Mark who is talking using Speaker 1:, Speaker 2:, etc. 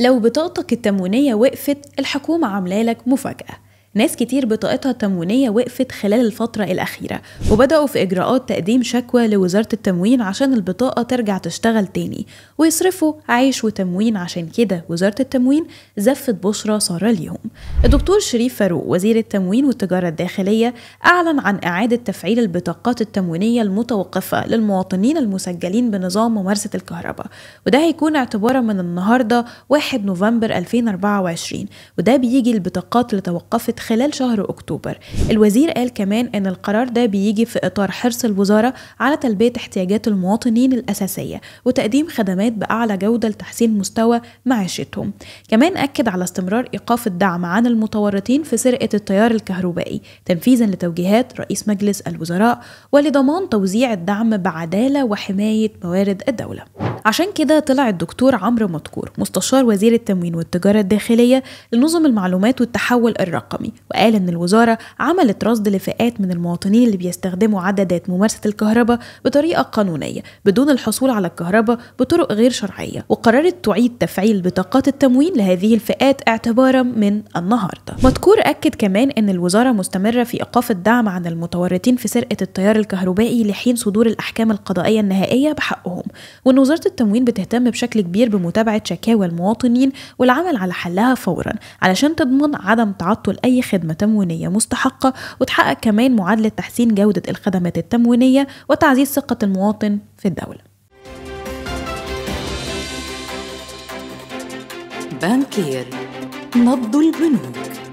Speaker 1: لو بطاقتك التموينية وقفت الحكومة عاملة لك مفاجأة ناس كتير بطاقتها التموينية وقفت خلال الفترة الأخيرة وبدأوا في إجراءات تقديم شكوى لوزارة التموين عشان البطاقة ترجع تشتغل تاني ويصرفوا عيش وتموين عشان كده وزارة التموين زفت بشرة سارة ليهم الدكتور شريف فاروق وزير التموين والتجارة الداخلية أعلن عن إعادة تفعيل البطاقات التموينية المتوقفة للمواطنين المسجلين بنظام ممارسة الكهرباء وده هيكون اعتبارا من النهاردة 1 نوفمبر 2024 وده بيجي البطاقات اللي توقفت خلال شهر أكتوبر الوزير قال كمان أن القرار ده بيجي في إطار حرص الوزارة على تلبية احتياجات المواطنين الأساسية وتقديم خدمات بأعلى جودة لتحسين مستوى معيشتهم كمان أكد على استمرار إيقاف الدعم عن المتورطين في سرقة التيار الكهربائي تنفيذا لتوجيهات رئيس مجلس الوزراء ولضمان توزيع الدعم بعدالة وحماية موارد الدولة عشان كده طلع الدكتور عمرو مدكور مستشار وزير التموين والتجارة الداخلية لنظم المعلومات والتحول الرقمي وقال إن الوزارة عملت رصد لفئات من المواطنين اللي بيستخدموا عدادات ممارسة الكهرباء بطريقة قانونية بدون الحصول على الكهرباء بطرق غير شرعية وقررت تعيد تفعيل بطاقات التموين لهذه الفئات اعتبارا من النهاردة مدكور أكد كمان إن الوزارة مستمرة في إيقاف الدعم عن المتورطين في سرقة التيار الكهربائي لحين صدور الأحكام القضائية النهائية بحقهم وإن وزارة التموين بتهتم بشكل كبير بمتابعة شكاوى المواطنين والعمل على حلها فورا علشان تضمن عدم تعطل أي خدمة تموينية مستحقة وتحقق كمان معادلة تحسين جودة الخدمات التموينية وتعزيز ثقة المواطن في الدولة بانكير نبض البنوك